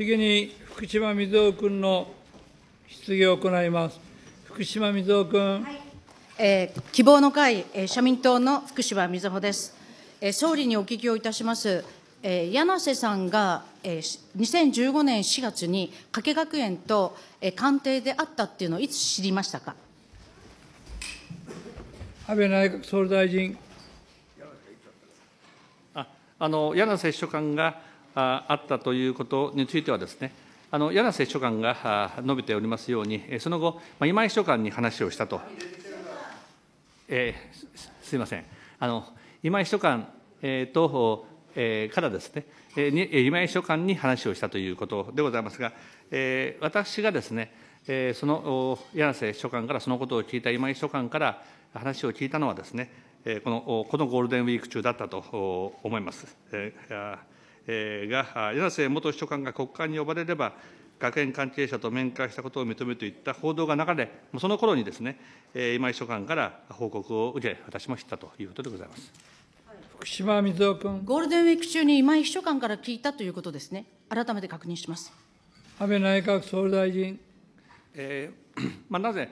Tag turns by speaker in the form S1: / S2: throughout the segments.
S1: 次に福島みずお君の質疑を行います。福島みずお君。はい、
S2: えー、希望の会、えー、社民党の福島みずほです、えー。総理にお聞きをいたします。えー、柳瀬さんが、えー、2015年4月に加計学園と、えー、官邸であったっていうのをいつ知りましたか
S1: 安倍内閣総理大臣。
S3: ああの柳瀬秘書官があったということについてはですね、あの柳瀬秘書官が述べておりますように、その後、今井秘書官に話をしたと、えー、すみません、あの今井秘書官、えと、えー、からですね、え今井秘書官に話をしたということでございますが、えー、私がですね、えその柳瀬秘書官からそのことを聞いた今井秘書官から話を聞いたのはですね、このこのゴールデンウィーク中だったと思います。えーが、柳瀬元秘書官が国会に呼ばれれば、学園関係者と面会したことを認めるといった報道が流れ、そのころにですね、今井秘書官から報告を受け、私も知ったということでございます。
S1: 福島みずお君。
S2: ゴールデンウィーク中に今井秘書官から聞いたということですね。改めて確認します。
S1: 安倍内閣総理大臣。
S3: えー、まあ、なぜ、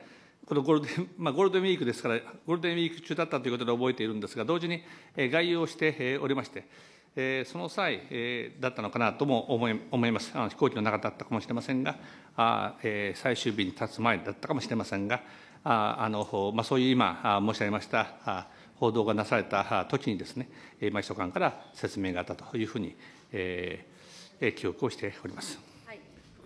S3: このゴールデン、まあ、ゴールデンウィークですから、ゴールデンウィーク中だったということで覚えているんですが、同時に、えー、外遊をして、えおりまして、えー、その際、えー、だったのかなとも思い思いますあの、飛行機の中だったかもしれませんが、あえー、最終日に立つ前だったかもしれませんが、ああのまあ、そういう今、申し上げました報道がなされたときにですね、秘書官から説明があったというふうに、えー、記憶をしております。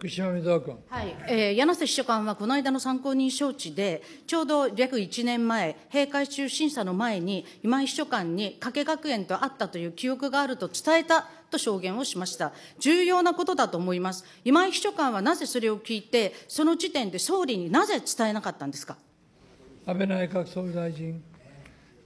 S1: 福島水沢君。
S2: はい、えー、柳瀬秘書官はこの間の参考人招致で、ちょうど約1年前、閉会中審査の前に、今井秘書官に加計学園と会ったという記憶があると伝えたと証言をしました。重要なことだと思います。今井秘書官はなぜそれを聞いて、その時点で総理になぜ伝えなかったんですか。
S1: 安倍内閣総理大臣。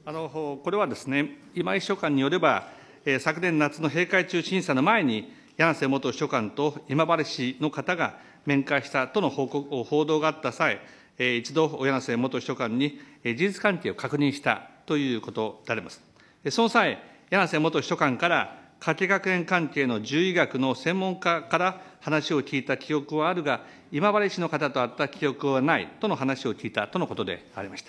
S3: あの、これはですね、今井秘書官によれば、えー、昨年夏の閉会中審査の前に、柳瀬元秘書官と今治市の方が面会したとの報告報道があった際、一度、柳瀬元秘書官に事実関係を確認したということであります。その際、柳瀬元秘書官から、加計学園関係の獣医学の専門家から話を聞いた記憶はあるが、今治市の方と会った記憶はないとの話を聞いたとのことでありまし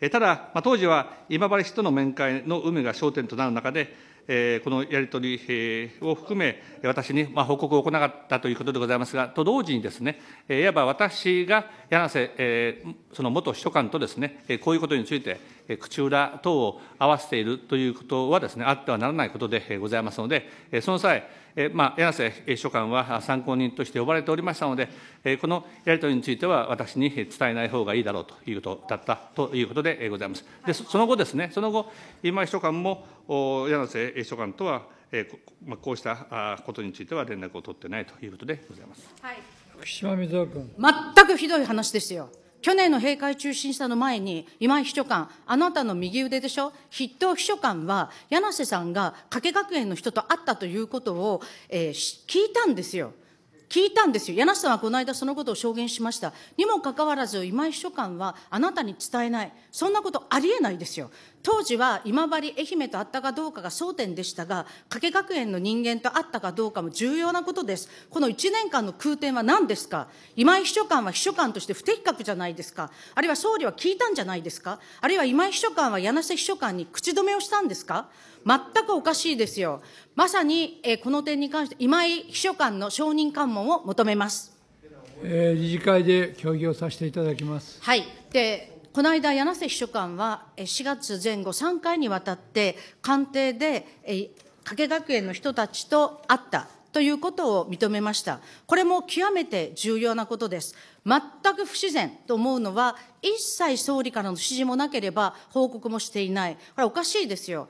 S3: た。ただ、当時は今治市との面会の有無が焦点となる中で、このやり取りを含め、私に報告を行ったということでございますが、と同時にですね、いわば私が柳瀬、その元秘書官とですね、こういうことについて、口裏等を合わせているということはですね、あってはならないことでございますので、その際、まあ、柳瀬秘書官は参考人として呼ばれておりましたので、このやり取りについては私に伝えない方がいいだろうということだったということでございます。で、その後ですね、その後、今秘書官も柳瀬秘書官とは、こうしたことについては連絡を取ってないということでございます。はい、
S2: 福島水君。全くひどい話ですよ。去年の閉会中審査の前に、今井秘書官、あなたの右腕でしょ、筆頭秘書官は、柳瀬さんが加計学園の人と会ったということを、えー、聞いたんですよ。聞いたんですよ。柳さんはこの間そのことを証言しました。にもかかわらず、今井秘書官はあなたに伝えない。そんなことありえないですよ。当時は今治、愛媛と会ったかどうかが争点でしたが、加計学園の人間と会ったかどうかも重要なことです。この1年間の空転は何ですか今井秘書官は秘書官として不適格じゃないですかあるいは総理は聞いたんじゃないですかあるいは今井秘書官は柳瀬秘書官に口止めをしたんですか全くおかしいですよ。まさに、えこの点に関して、今井秘書官の承認喚問を求めます。
S1: えー、理事会で協議をさせていただきます。
S2: はい。で、この間、柳瀬秘書官は、4月前後3回にわたって、官邸で、え加計学園の人たちと会った。ということを認めました。これも極めて重要なことです。全く不自然と思うのは、一切総理からの指示もなければ報告もしていない。これおかしいですよ。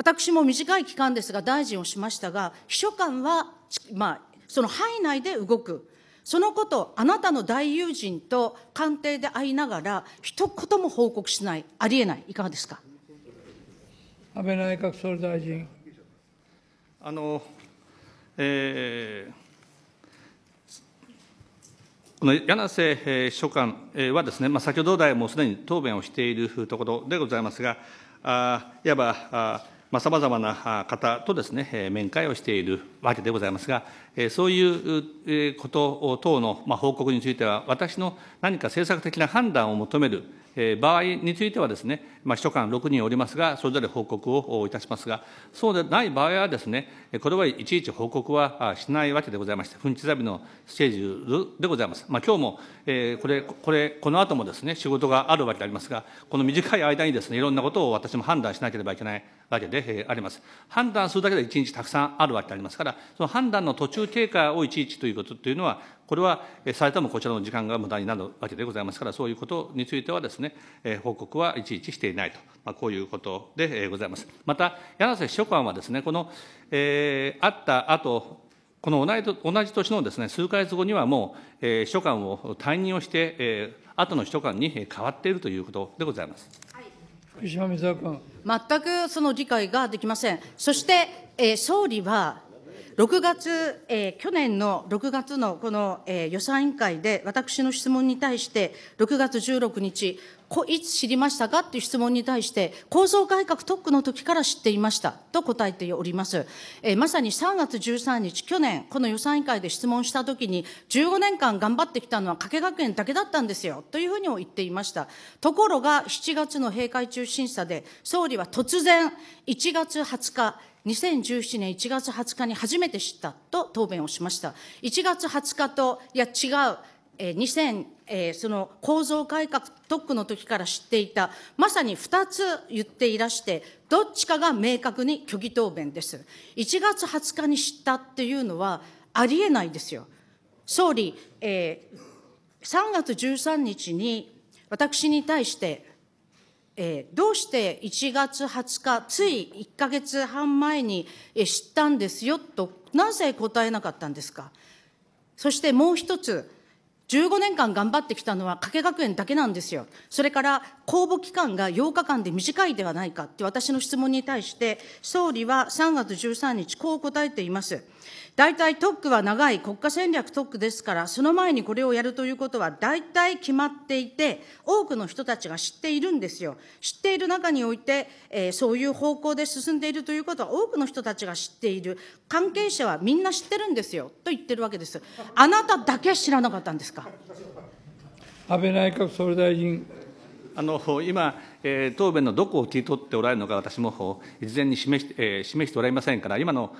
S2: 私も短い期間ですが、大臣をしましたが、秘書官は、まあ、その範囲内で動く、そのこと、あなたの大友人と官邸で会いながら、一言も報告しない、ありえない、いかがですか安倍
S1: 内閣総理大
S2: 臣。
S3: あの、えー、この柳瀬秘書官はですね、まあ、先ほど来もすでに答弁をしているところでございますが、あいわばあさまざ、まな方とですね、面会をしているわけでございますが、そういうこと等の報告については、私の何か政策的な判断を求める場合についてはですね、まあ、秘書官6人おりますが、それぞれ報告をいたしますが、そうでない場合はですね、これはいちいち報告はしないわけでございまして、分ザビのスケジュールでございます。まあ、今日も、えー、これ、これ、この後もですね、仕事があるわけでありますが、この短い間にですね、いろんなことを私も判断しなければいけないわけであります。判断するだけで一日たくさんあるわけでありますから、その判断の途中経過をいちいちということというのは、これはされてもこちらの時間が無駄になるわけでございますから、そういうことについてはですね、報告はいちいちしていないと、まあ、こういうことでございます。また、柳瀬秘書官はですね、この、えー、あった後、この同じ同じ年のですね、数か月後にはもう、えー、秘書官を退任をして、えー、後の秘書官に変わっているということでございます。はい、
S2: 福島水君全くその理解ができません。そして、えー、総理は6月、えー、去年の6月のこの、えー、予算委員会で、私の質問に対して、6月16日、こいつ知りましたかっていう質問に対して、構造改革特区の時から知っていましたと答えております。えー、まさに3月13日、去年、この予算委員会で質問した時に、15年間頑張ってきたのは加計学園だけだったんですよというふうにも言っていました。ところが、7月の閉会中審査で、総理は突然、1月20日、2017年1月20日に初めて知ったと答弁をしました。1月20日と、いや違う、えー、2000、えー、その構造改革特区の時から知っていた、まさに2つ言っていらして、どっちかが明確に虚偽答弁です。1月20日に知ったっていうのはありえないですよ。総理、えー、3月13日に私に対して、えー、どうして1月20日、つい1か月半前に、え知ったんですよと、なぜ答えなかったんですか。そしてもう一つ、15年間頑張ってきたのは加計学園だけなんですよ。それから公募期間が8日間で短いではないかって私の質問に対して、総理は3月13日、こう答えています。大体特区は長い国家戦略特区ですから、その前にこれをやるということは、大体決まっていて、多くの人たちが知っているんですよ。知っている中において、えー、そういう方向で進んでいるということは、多くの人たちが知っている、関係者はみんな知ってるんですよと言ってるわけです。あなただけ知らなかったんですか。
S3: 安倍内閣総理大臣あの今答弁のどこを切り取っておられるのか、私も事前に示して示しておられませんから、今の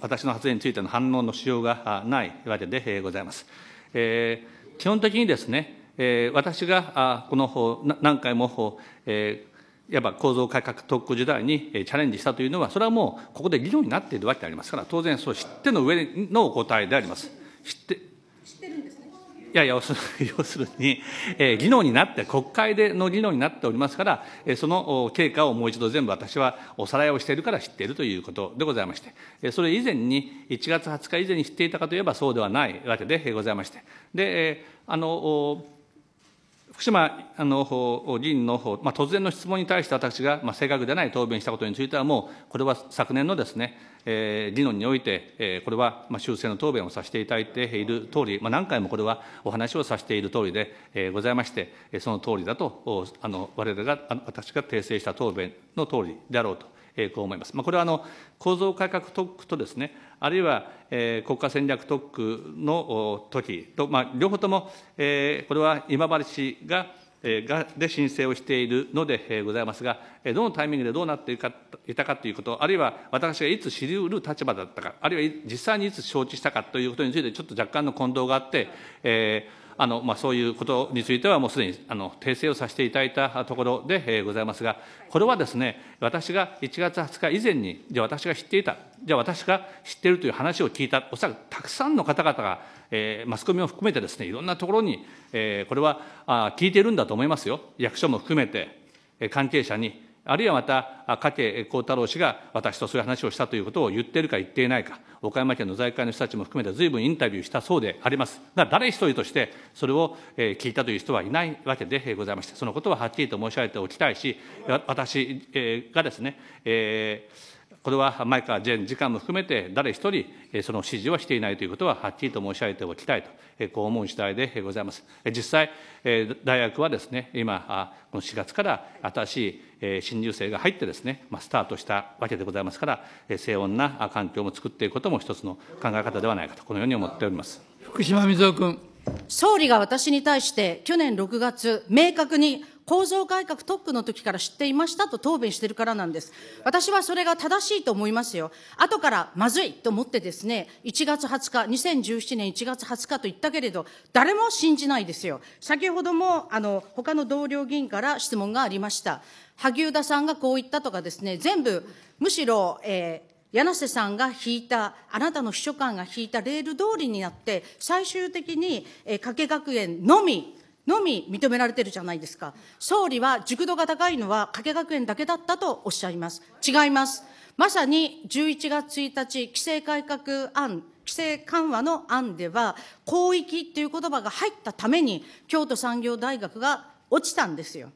S3: 私の発言についての反応のしようがないわけでございます。基本的にですね、私がこの何回も、いわば構造改革特区時代にチャレンジしたというのは、それはもうここで議論になっているわけでありますから、当然、そう知っての上のお答えであります。知っていや要するに、えー、議論になって、国会での議論になっておりますから、えー、その経過をもう一度全部私はおさらいをしているから知っているということでございまして、えー、それ以前に、1月20日以前に知っていたかといえばそうではないわけでございまして、で、えー、あの、福島の議員のまあ、突然の質問に対して私が、まあ、正確でない答弁したことについては、もうこれは昨年のですね、えー、議論において、えー、これは、まあ、修正の答弁をさせていただいている通り、まあ、何回もこれはお話をさせている通りで、えー、ございまして、その通りだと、あの我々が、私が訂正した答弁の通りであろうと。こう思います。まあ、これはあの構造改革特区とですね、あるいは、え国家戦略特区の時と、まあ、両方とも、えこれは今治市が、えがで申請をしているのでございますが、どのタイミングでどうなっていかいたかということ、あるいは私がいつ知りうる立場だったか、あるいは実際にいつ承知したかということについて、ちょっと若干の混同があって、えーあの、まあ、そういうことについてはもうすでにあの訂正をさせていただいたところで、えございますが、これはですね、私が1月20日以前に、じゃあ私が知っていた、じゃあ私が知っているという話を聞いた、おそらくたくさんの方々が、えー、マスコミも含めてですね、いろんなところに、えー、これはあ聞いているんだと思いますよ、役所も含めて、関係者に。あるいはまた、加計幸太郎氏が私とそういう話をしたということを言っているか言っていないか、岡山県の財界の人たちも含めてずいぶんインタビューしたそうでありますが、誰一人としてそれを聞いたという人はいないわけでございまして、そのことははっきりと申し上げておきたいし、私がですね、えーこれは前から前時間も含めて、誰一人その指示はしていないということは、はっきりと申し上げておきたいと、こう思う次第でございます。実際、大学はですね、今、この4月から新しい新入生が入ってですね、スタートしたわけでございますから、静穏な環境も作っていくことも一つの考え方ではないかと、このように思っております。
S2: 福島みずお君。総理が私に対して、去年6月、明確に構造改革特区の時から知っていましたと答弁してるからなんです。私はそれが正しいと思いますよ。後からまずいと思ってですね、1月20日、2017年1月20日と言ったけれど、誰も信じないですよ。先ほども、あの、他の同僚議員から質問がありました。萩生田さんがこう言ったとかですね、全部、むしろ、えー、柳瀬さんが引いた、あなたの秘書官が引いたレール通りになって、最終的に、えー、加計学園のみのみ認められてるじゃないですか。総理は熟度が高いのは加計学園だけだったとおっしゃいます。違います。まさに11月1日、規制改革案、規制緩和の案では、広域っていう言葉が入ったために、京都産業大学が落ちたんですよ。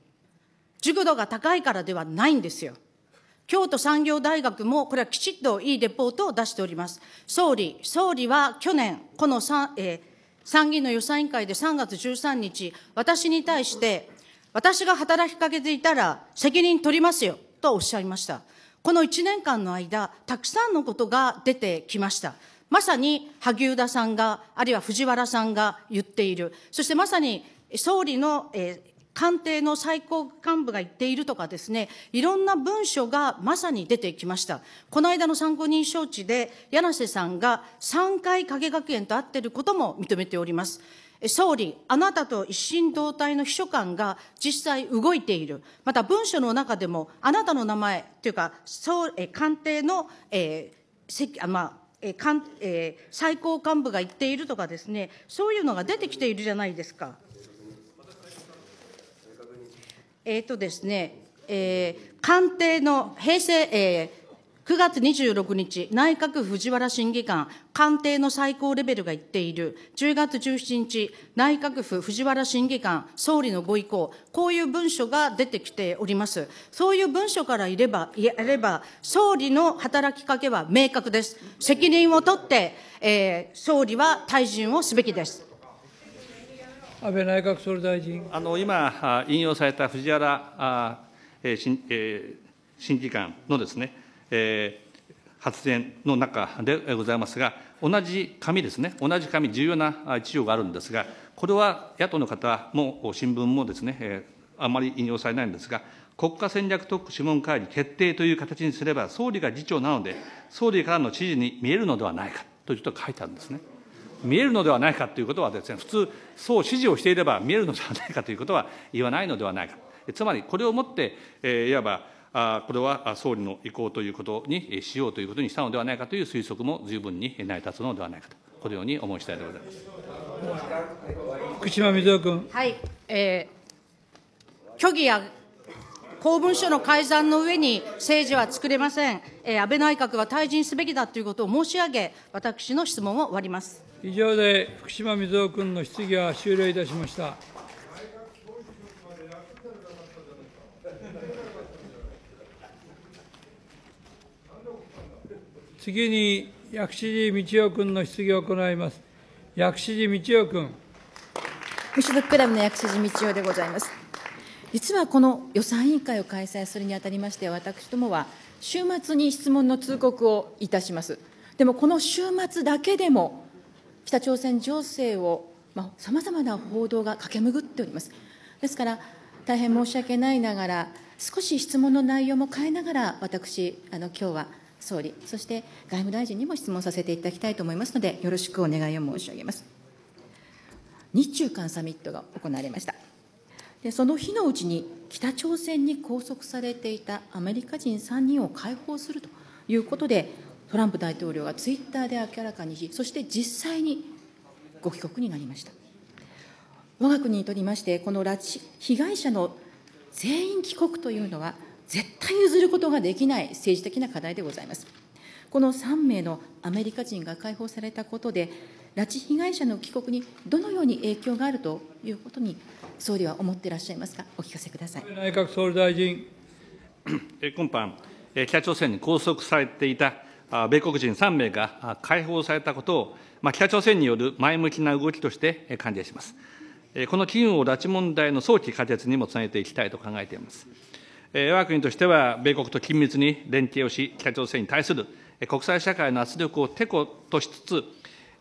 S2: 熟度が高いからではないんですよ。京都産業大学も、これはきちっといいレポートを出しております。総理、総理は去年、この3、えー参議院の予算委員会で3月13日、私に対して、私が働きかけていたら責任取りますよとおっしゃいました。この1年間の間、たくさんのことが出てきました。まさに萩生田さんが、あるいは藤原さんが言っている、そしてまさに総理の、えー、官邸の最高幹部が言っているとかですね、いろんな文書がまさに出てきました。この間の参考人招致で、柳瀬さんが3回影学園と会っていることも認めております。総理、あなたと一心同体の秘書官が実際動いている。また文書の中でも、あなたの名前というか、総え官邸の、えー、まあ、えかんえー、最高幹部が言っているとかですね、そういうのが出てきているじゃないですか。えっ、ー、とですね、えー、官邸の平成、えー、9月26日、内閣藤原審議官、官邸の最高レベルが言っている、10月17日、内閣府藤原審議官、総理のご意向、こういう文書が出てきております。そういう文書からいれば、いれば、総理の働きかけは明確です。責任を取って、えー、総理は退陣をすべきです。
S1: 安倍内閣総理大臣。
S3: あの今、引用された藤原あ、え新えー、審議官のですね、えー、発言の中でございますが、同じ紙ですね、同じ紙、重要な一条があるんですが、これは野党の方も新聞もですね、えー、あまり引用されないんですが、国家戦略特区諮問会議決定という形にすれば、総理が議長なので、総理からの指示に見えるのではないかということが書いてあるんですね。見えるのではないかということはですね、普通、そう指示をしていれば見えるのではないかということは言わないのではないか。つまり、これをもって、えー、いわば、あこれは総理の意向ということにしようということにしたのではないかという推測も十分に成り立つのではないかと、このように思いしたいでございます。福島みずお君。
S2: はい、えー、虚偽や公文書の改ざんの上に政治は作れません、えー、安倍内閣は退陣すべきだということを申し上げ、私の質問を終わります
S1: 以上で福島みずほ君の質疑は終了いたしました。次に薬師寺道夫君の質疑を行います。薬師寺道夫君。
S4: 無所属クラブの薬師寺道夫でございます。実はこの予算委員会を開催するにあたりまして私どもは、週末に質問の通告をいたします。でもこの週末だけでも、北朝鮮情勢をさまざ、まな報道が駆け巡っております。ですから、大変申し訳ないながら、少し質問の内容も変えながら、私、あの今日は総理、そして外務大臣にも質問させていただきたいと思いますので、よろしくお願いを申し上げます。日中間サミットが行われました。でその日のうちに北朝鮮に拘束されていたアメリカ人3人を解放するということで、トランプ大統領がツイッターで明らかにし、そして実際にご帰国になりました。我が国にとりまして、この拉致被害者の全員帰国というのは、絶対譲ることができない政治的な課題でございます。この3名のアメリカ人が解放されたことで、拉致被害者の帰国にどのように影響があるということに、総理は思っていらっしゃいますか、お聞かせください
S3: 内閣総理大臣。今般、北朝鮮に拘束されていた米国人3名が解放されたことを、北朝鮮による前向きな動きとして歓迎します。この機運を拉致問題の早期解決にもつなげていきたいと考えています。我が国としては、米国と緊密に連携をし、北朝鮮に対する国際社会の圧力をてことしつつ、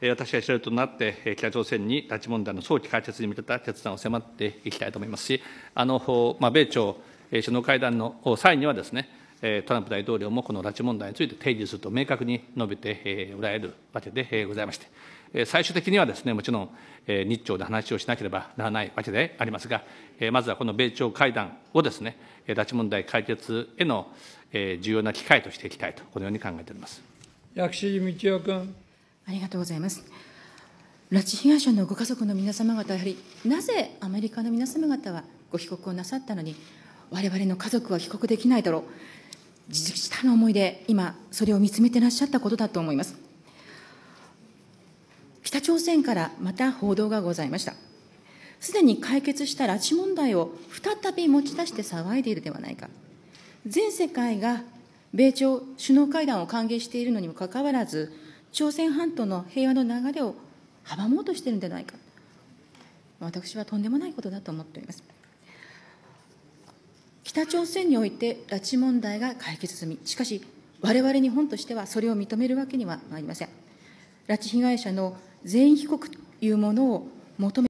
S3: 私が主力となって、北朝鮮に拉致問題の早期解決に向けた決断を迫っていきたいと思いますし、あのまあ、米朝首脳会談の際にはですね、トランプ大統領もこの拉致問題について提示すると明確に述べておられるわけでございまして、最終的にはですね、もちろん日朝で話をしなければならないわけでありますが、まずはこの米朝会談をですね、拉致問題解決への重要な機会としていきたいと、このように考えております。
S1: 薬師道夫君。
S4: ありがとうございます。拉致被害者のご家族の皆様方、やはりなぜアメリカの皆様方はご帰国をなさったのに、われわれの家族は帰国できないだろう、自治の思いで、今、それを見つめてらっしゃったことだと思います。北朝鮮からまた報道がございました。すでに解決した拉致問題を再び持ち出して騒いでいるではないか。全世界が米朝首脳会談を歓迎しているのにもかかわらず、朝鮮半島の平和の流れを阻もうとしているんじゃないか私はとんでもないことだと思っております北朝鮮において拉致問題が解決済みしかし我々日本としてはそれを認めるわけにはまいりません拉致被害者の全員被告というものを求め